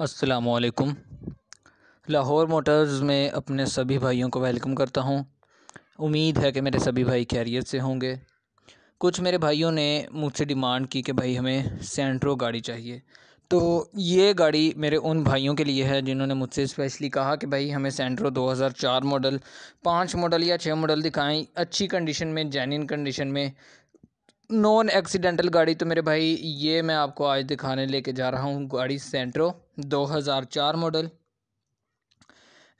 असलकुम लाहौर मोटर्स में अपने सभी भाइयों को वेलकम करता हूं उम्मीद है कि मेरे सभी भाई कैरियर से होंगे कुछ मेरे भाइयों ने मुझसे डिमांड की कि भाई हमें सेंट्रो गाड़ी चाहिए तो ये गाड़ी मेरे उन भाइयों के लिए है जिन्होंने मुझसे स्पेशली कहा कि भाई हमें सेंट्रो 2004 मॉडल पाँच मॉडल या छः मॉडल दिखाएं अच्छी कंडीशन में जैन कंडीशन में नॉन एक्सीडेंटल गाड़ी तो मेरे भाई ये मैं आपको आज दिखाने लेके जा रहा हूँ गाड़ी सेंट्रो 2004 मॉडल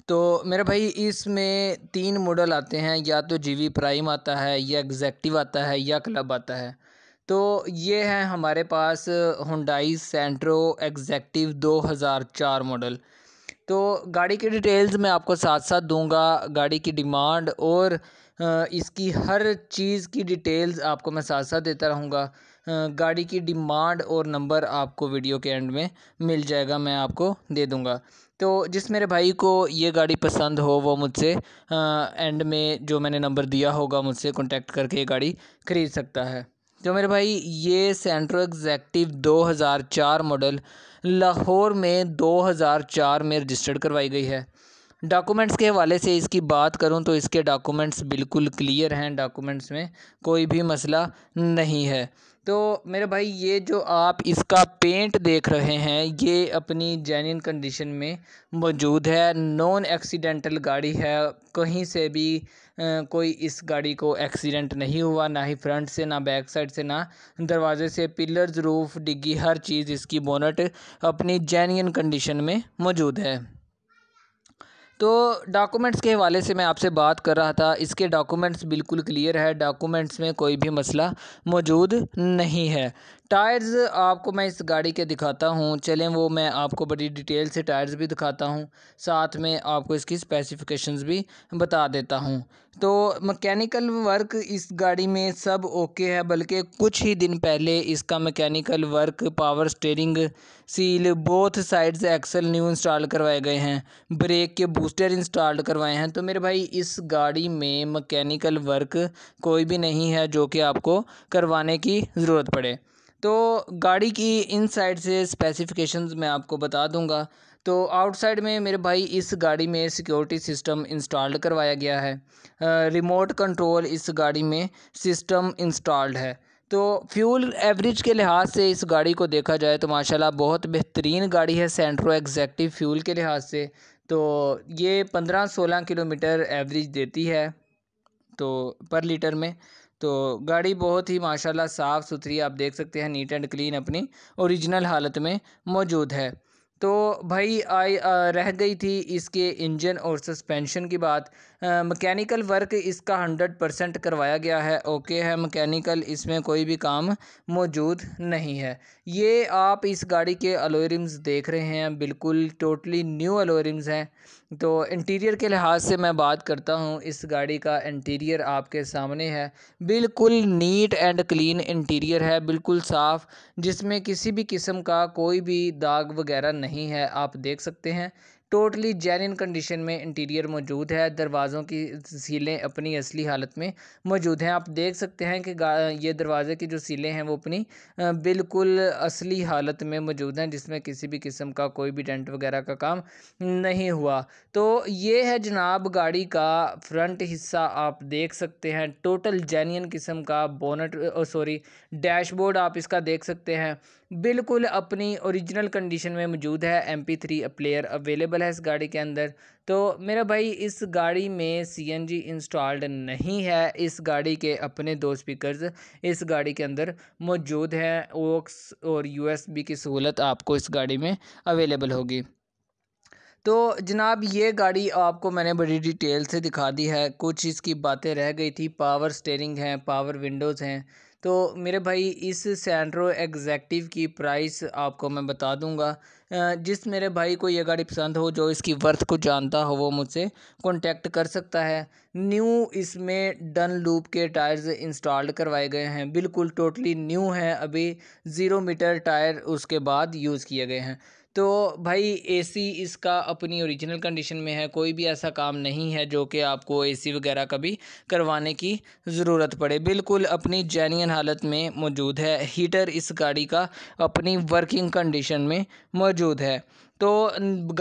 तो मेरे भाई इसमें तीन मॉडल आते हैं या तो जीवी प्राइम आता है या एग्जैक्टिव आता है या क्लब आता है तो ये है हमारे पास हुंडाई सेंट्रो एग्जैक्टिव 2004 मॉडल तो गाड़ी की डिटेल्स मैं आपको साथ साथ दूंगा गाड़ी की डिमांड और इसकी हर चीज़ की डिटेल्स आपको मैं साथ साथ देता रहूँगा गाड़ी की डिमांड और नंबर आपको वीडियो के एंड में मिल जाएगा मैं आपको दे दूँगा तो जिस मेरे भाई को ये गाड़ी पसंद हो वो मुझसे एंड में जो मैंने नंबर दिया होगा मुझसे कॉन्टैक्ट करके ये गाड़ी ख़रीद सकता है जो तो मेरे भाई ये सेंट्रो एग्जैक्टिव 2004 मॉडल लाहौर में 2004 में रजिस्टर्ड करवाई गई है डॉक्यूमेंट्स के हवाले से इसकी बात करूं तो इसके डॉक्यूमेंट्स बिल्कुल क्लियर हैं डॉक्यूमेंट्स में कोई भी मसला नहीं है तो मेरे भाई ये जो आप इसका पेंट देख रहे हैं ये अपनी जेन्यन कंडीशन में मौजूद है नॉन एक्सीडेंटल गाड़ी है कहीं से भी कोई इस गाड़ी को एक्सीडेंट नहीं हुआ ना ही फ्रंट से ना बैक साइड से ना दरवाजे से पिलर्स रूफ डिग्गी हर चीज़ इसकी बोनट अपनी जेन्यन कंडीशन में मौजूद है तो डॉक्यूमेंट्स के हवाले से मैं आपसे बात कर रहा था इसके डॉक्यूमेंट्स बिल्कुल क्लियर है डॉक्यूमेंट्स में कोई भी मसला मौजूद नहीं है टायर्स आपको मैं इस गाड़ी के दिखाता हूँ चलें वो मैं आपको बड़ी डिटेल से टायर्स भी दिखाता हूँ साथ में आपको इसकी स्पेसिफिकेशंस भी बता देता हूँ तो मैकेनिकल वर्क इस गाड़ी में सब ओके है बल्कि कुछ ही दिन पहले इसका mechanical work power steering seal both sides axle new install करवाए गए हैं ब्रेक के बूस्टर इंस्टॉल करवाए हैं तो मेरे भाई इस गाड़ी में मैकेनिकल वर्क कोई भी नहीं है जो कि आपको करवाने की ज़रूरत पड़े तो गाड़ी की इन साइड से स्पेसिफ़िकेशंस मैं आपको बता दूंगा तो आउटसाइड में मेरे भाई इस गाड़ी में सिक्योरिटी सिस्टम इंस्टॉल्ड करवाया गया है रिमोट कंट्रोल इस गाड़ी में सिस्टम इंस्टॉल्ड है तो फ्यूल एवरेज के लिहाज से इस गाड़ी को देखा जाए तो माशाल्लाह बहुत बेहतरीन गाड़ी है सेंट्रो एग्जैक्टिव फ्यूल के लिहाज से तो ये पंद्रह सोलह किलोमीटर एवरेज देती है तो पर लीटर में तो गाड़ी बहुत ही माशाल्लाह साफ़ सुथरी आप देख सकते हैं नीट एंड क्लीन अपनी ओरिजिनल हालत में मौजूद है तो भाई आई रह गई थी इसके इंजन और सस्पेंशन की बात मकैनिकल वर्क इसका हंड्रेड परसेंट करवाया गया है ओके है मकैनिकल इसमें कोई भी काम मौजूद नहीं है ये आप इस गाड़ी के अलोरिम्स देख रहे हैं बिल्कुल टोटली न्यू अलोरिम्स हैं तो इंटीरियर के लिहाज से मैं बात करता हूँ इस गाड़ी का इंटीरियर आपके सामने है बिल्कुल नीट एंड क्लीन इंटीरियर है बिल्कुल साफ़ जिसमें किसी भी किस्म का कोई भी दाग वगैरह नहीं है आप देख सकते हैं टोटली जैन कंडीशन में इंटीरियर मौजूद है दरवाज़ों की सीलें अपनी असली हालत में मौजूद हैं आप देख सकते हैं कि ये दरवाज़े की जो सीलें हैं वो अपनी बिल्कुल असली हालत में मौजूद हैं जिसमें किसी भी किस्म का कोई भी डेंट वगैरह का काम नहीं हुआ तो ये है जनाब गाड़ी का फ्रंट हिस्सा आप देख सकते हैं टोटल जैनियन किस्म का बोनट सॉरी डैशबोर्ड आप इसका देख सकते हैं बिल्कुल अपनी ओरिजिनल कंडीशन में मौजूद है M P three player available है इस गाड़ी के अंदर तो मेरा भाई इस गाड़ी में सी एन जी इंस्टॉल्ड नहीं है इस गाड़ी के अपने दो स्पीकर्स इस गाड़ी के अंदर मौजूद हैं ओक्स और यू एस बी की सहूलत आपको इस गाड़ी में अवेलेबल होगी तो जनाब ये गाड़ी आपको मैंने बड़ी डिटेल से दिखा दी है कुछ इसकी बातें रह गई थी पावर स्टेयरिंग हैं पावर विंडोज़ हैं तो मेरे भाई इस सेंड्रो एग्जैक्टिव की प्राइस आपको मैं बता दूंगा जिस मेरे भाई को ये गाड़ी पसंद हो जो इसकी वर्थ को जानता हो वो मुझसे कांटेक्ट कर सकता है न्यू इसमें डन लूप के टायर्स इंस्टॉल्ड करवाए गए हैं बिल्कुल टोटली न्यू है अभी ज़ीरो मीटर टायर उसके बाद यूज़ किए गए हैं तो भाई एसी इसका अपनी ओरिजिनल कंडीशन में है कोई भी ऐसा काम नहीं है जो कि आपको एसी वगैरह कभी करवाने की ज़रूरत पड़े बिल्कुल अपनी जैनियन हालत में मौजूद है हीटर इस गाड़ी का अपनी वर्किंग कंडीशन में मौजूद है तो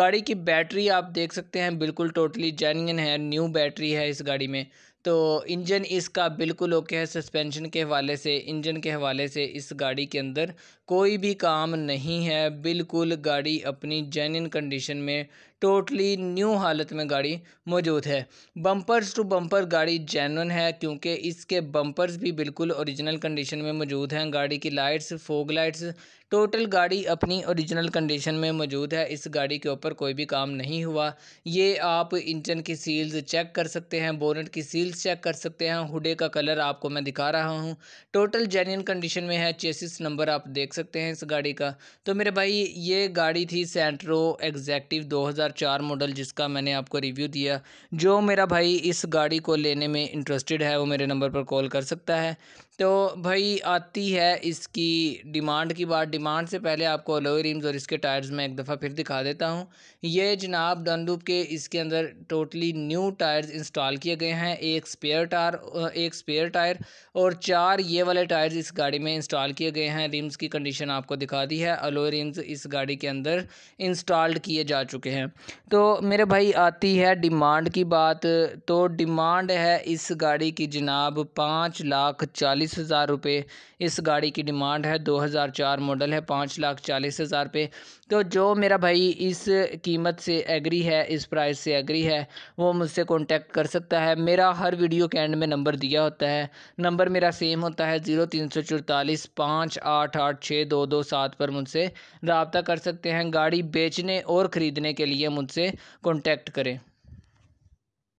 गाड़ी की बैटरी आप देख सकते हैं बिल्कुल टोटली जैनियन है न्यू बैटरी है इस गाड़ी में तो इंजन इसका बिल्कुल ओके है सस्पेंशन के हवाले से इंजन के हवाले से इस गाड़ी के अंदर कोई भी काम नहीं है बिल्कुल गाड़ी अपनी जेन कंडीशन में टोटली न्यू हालत में गाड़ी मौजूद है बम्पर्स टू बम्पर गाड़ी जेनवन है क्योंकि इसके बम्पर्स भी बिल्कुल ओरिजिनल कंडीशन में मौजूद हैं गाड़ी की लाइट्स फोग लाइट्स टोटल गाड़ी अपनी ओरिजिनल कंडीशन में मौजूद है इस गाड़ी के ऊपर कोई भी काम नहीं हुआ ये आप इंजन की सील्स चेक कर सकते हैं बोनट की सील्स चेक कर सकते हैं हुडे का कलर आपको मैं दिखा रहा हूँ टोटल जेन्यन कंडीशन में है चेसिस नंबर आप देख सकते हैं इस गाड़ी का तो मेरे भाई ये गाड़ी थी सेंट्रो एग्जैक्टिव दो हज़ार चार मॉडल जिसका मैंने आपको रिव्यू दिया जो मेरा भाई इस गाड़ी को लेने में इंटरेस्टेड है वो मेरे नंबर पर कॉल कर सकता है तो भाई आती है इसकी डिमांड की बात डिमांड से पहले आपको अलोए रिम्स और इसके टायर्स में एक दफ़ा फिर दिखा देता हूँ ये जनाब डनलूप के इसके अंदर टोटली न्यू टायर्स इंस्टॉल किए गए हैं एक स्पेयर टायर एक स्पेयर टायर और चार ये वाले टायर्स इस गाड़ी में इंस्टॉल किए गए हैं रिम्स की कंडीशन आपको दिखा दी है अलोए रिम्स इस गाड़ी के अंदर इंस्टॉल्ड किए जा चुके हैं तो मेरे भाई आती है डिमांड की बात तो डिमांड है इस गाड़ी की जनाब पाँच लाख चालीस चालीस हज़ार रुपये इस गाड़ी की डिमांड है दो हज़ार चार मॉडल है पाँच लाख चालीस हज़ार रुपये तो जो मेरा भाई इस कीमत से एग्री है इस प्राइस से एग्री है वो मुझसे कांटेक्ट कर सकता है मेरा हर वीडियो के एंड में नंबर दिया होता है नंबर मेरा सेम होता है ज़ीरो तीन सौ चौतालीस पाँच आठ आठ छः दो दो सात पर मुझसे रबता कर सकते हैं गाड़ी बेचने और ख़रीदने के लिए मुझसे कॉन्टैक्ट करें